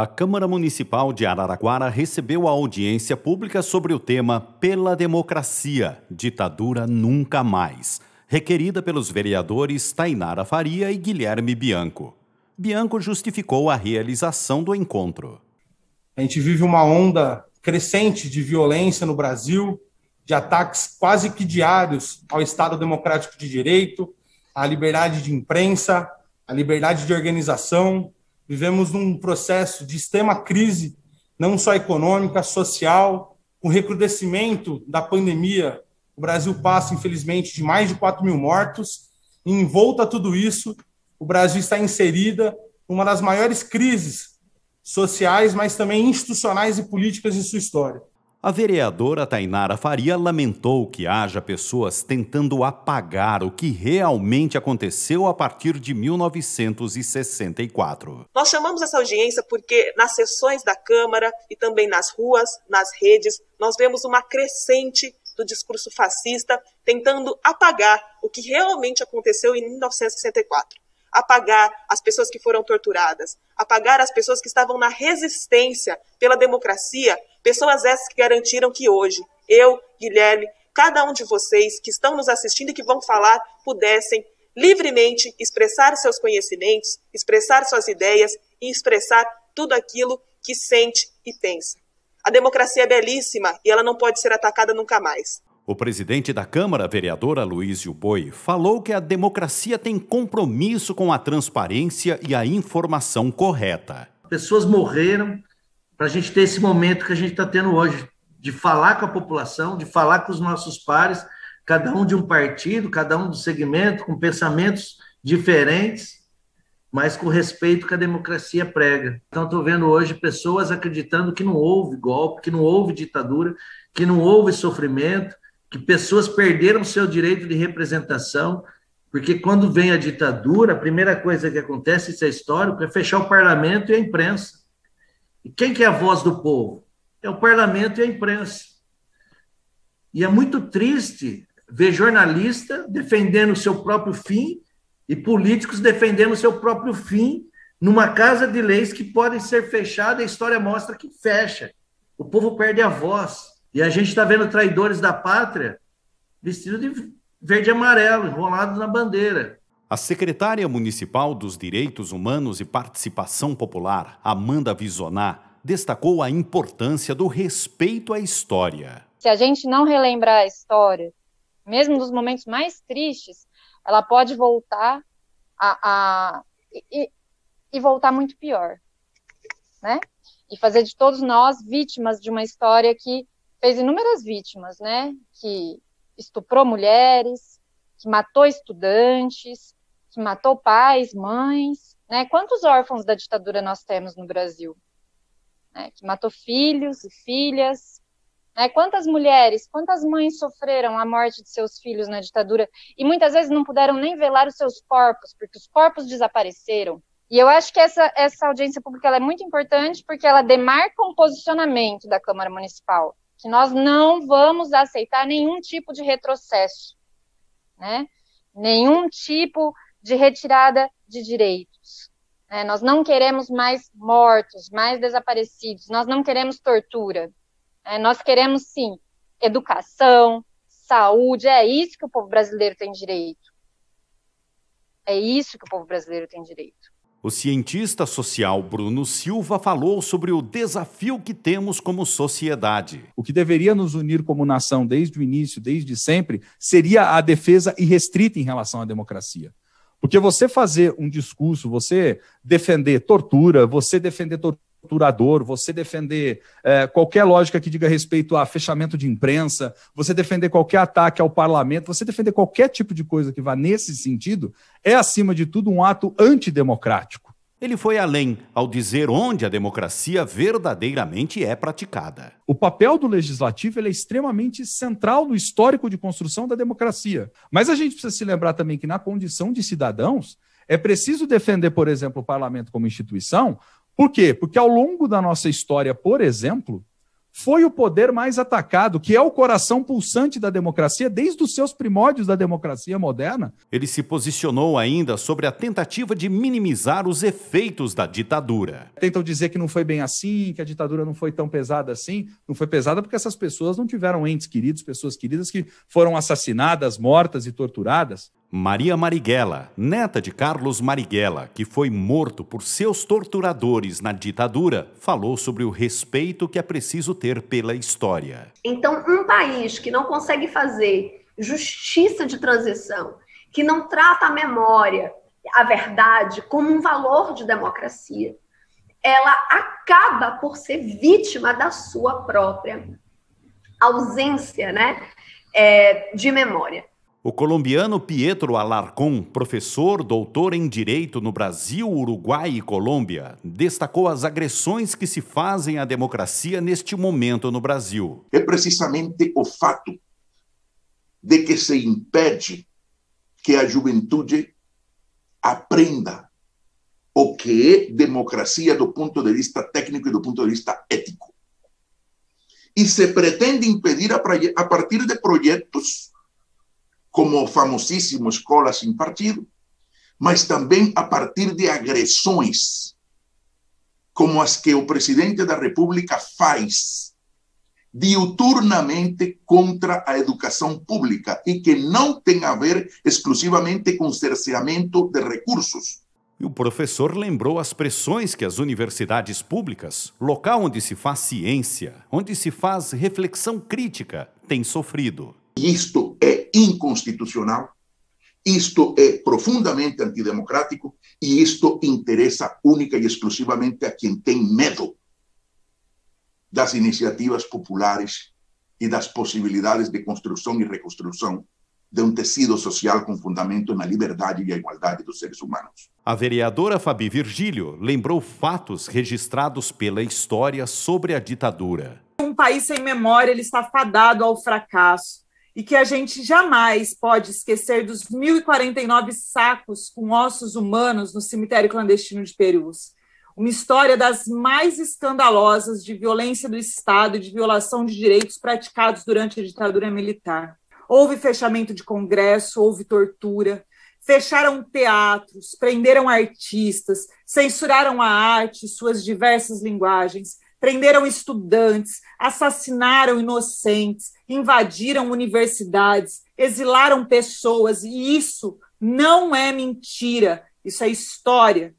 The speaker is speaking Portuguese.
A Câmara Municipal de Araraquara recebeu a audiência pública sobre o tema Pela Democracia, Ditadura Nunca Mais, requerida pelos vereadores Tainara Faria e Guilherme Bianco. Bianco justificou a realização do encontro. A gente vive uma onda crescente de violência no Brasil, de ataques quase que diários ao Estado Democrático de Direito, à liberdade de imprensa, à liberdade de organização, Vivemos num processo de extrema crise, não só econômica, social, com recrudescimento da pandemia. O Brasil passa, infelizmente, de mais de 4 mil mortos. E, em volta a tudo isso, o Brasil está inserida numa das maiores crises sociais, mas também institucionais e políticas de sua história. A vereadora Tainara Faria lamentou que haja pessoas tentando apagar o que realmente aconteceu a partir de 1964. Nós chamamos essa audiência porque nas sessões da Câmara e também nas ruas, nas redes, nós vemos uma crescente do discurso fascista tentando apagar o que realmente aconteceu em 1964 apagar as pessoas que foram torturadas, apagar as pessoas que estavam na resistência pela democracia, Pessoas essas que garantiram que hoje, eu, Guilherme, cada um de vocês que estão nos assistindo e que vão falar, pudessem livremente expressar seus conhecimentos, expressar suas ideias e expressar tudo aquilo que sente e pensa. A democracia é belíssima e ela não pode ser atacada nunca mais. O presidente da Câmara, vereadora Luísio Boi, falou que a democracia tem compromisso com a transparência e a informação correta. Pessoas morreram para a gente ter esse momento que a gente está tendo hoje, de falar com a população, de falar com os nossos pares, cada um de um partido, cada um do segmento, com pensamentos diferentes, mas com respeito que a democracia prega. Então, estou vendo hoje pessoas acreditando que não houve golpe, que não houve ditadura, que não houve sofrimento, que pessoas perderam seu direito de representação, porque quando vem a ditadura, a primeira coisa que acontece, isso é histórico, é fechar o parlamento e a imprensa. E quem que é a voz do povo? É o parlamento e a imprensa. E é muito triste ver jornalista defendendo o seu próprio fim e políticos defendendo o seu próprio fim numa casa de leis que podem ser fechada, a história mostra que fecha. O povo perde a voz. E a gente está vendo traidores da pátria vestidos de verde e amarelo, enrolados na bandeira. A secretária municipal dos Direitos Humanos e Participação Popular, Amanda Visoná, destacou a importância do respeito à história. Se a gente não relembrar a história, mesmo nos momentos mais tristes, ela pode voltar a, a e, e voltar muito pior, né? E fazer de todos nós vítimas de uma história que fez inúmeras vítimas, né? Que estuprou mulheres, que matou estudantes, que matou pais, mães, né? Quantos órfãos da ditadura nós temos no Brasil? Né? Que matou filhos e filhas, né? Quantas mulheres, quantas mães sofreram a morte de seus filhos na ditadura e muitas vezes não puderam nem velar os seus corpos, porque os corpos desapareceram. E eu acho que essa, essa audiência pública é muito importante porque ela demarca um posicionamento da Câmara Municipal, que nós não vamos aceitar nenhum tipo de retrocesso, né? Nenhum tipo de retirada de direitos. É, nós não queremos mais mortos, mais desaparecidos, nós não queremos tortura. É, nós queremos, sim, educação, saúde, é isso que o povo brasileiro tem direito. É isso que o povo brasileiro tem direito. O cientista social Bruno Silva falou sobre o desafio que temos como sociedade. O que deveria nos unir como nação desde o início, desde sempre, seria a defesa irrestrita em relação à democracia. Porque você fazer um discurso, você defender tortura, você defender torturador, você defender é, qualquer lógica que diga respeito a fechamento de imprensa, você defender qualquer ataque ao parlamento, você defender qualquer tipo de coisa que vá nesse sentido, é, acima de tudo, um ato antidemocrático. Ele foi além ao dizer onde a democracia verdadeiramente é praticada. O papel do legislativo é extremamente central no histórico de construção da democracia. Mas a gente precisa se lembrar também que, na condição de cidadãos, é preciso defender, por exemplo, o parlamento como instituição. Por quê? Porque ao longo da nossa história, por exemplo, foi o poder mais atacado, que é o coração pulsante da democracia desde os seus primórdios da democracia moderna. Ele se posicionou ainda sobre a tentativa de minimizar os efeitos da ditadura. Tentam dizer que não foi bem assim, que a ditadura não foi tão pesada assim. Não foi pesada porque essas pessoas não tiveram entes queridos, pessoas queridas que foram assassinadas, mortas e torturadas. Maria Marighella, neta de Carlos Marighella, que foi morto por seus torturadores na ditadura, falou sobre o respeito que é preciso ter pela história. Então, um país que não consegue fazer justiça de transição, que não trata a memória, a verdade, como um valor de democracia, ela acaba por ser vítima da sua própria ausência né, é, de memória. O colombiano Pietro Alarcón, professor, doutor em direito no Brasil, Uruguai e Colômbia, destacou as agressões que se fazem à democracia neste momento no Brasil. É precisamente o fato de que se impede que a juventude aprenda o que é democracia do ponto de vista técnico e do ponto de vista ético. E se pretende impedir a partir de projetos como o famosíssimo Escola Sem Partido, mas também a partir de agressões, como as que o presidente da República faz diuturnamente contra a educação pública e que não tem a ver exclusivamente com cerceamento de recursos. E o professor lembrou as pressões que as universidades públicas, local onde se faz ciência, onde se faz reflexão crítica, têm sofrido. Isto é inconstitucional, isto é profundamente antidemocrático e isto interessa única e exclusivamente a quem tem medo das iniciativas populares e das possibilidades de construção e reconstrução de um tecido social com fundamento na liberdade e a igualdade dos seres humanos. A vereadora Fabi Virgílio lembrou fatos registrados pela história sobre a ditadura. Um país sem memória ele está fadado ao fracasso e que a gente jamais pode esquecer dos 1.049 sacos com ossos humanos no cemitério clandestino de Perus. Uma história das mais escandalosas de violência do Estado e de violação de direitos praticados durante a ditadura militar. Houve fechamento de congresso, houve tortura, fecharam teatros, prenderam artistas, censuraram a arte, suas diversas linguagens, prenderam estudantes, assassinaram inocentes, invadiram universidades, exilaram pessoas, e isso não é mentira, isso é história.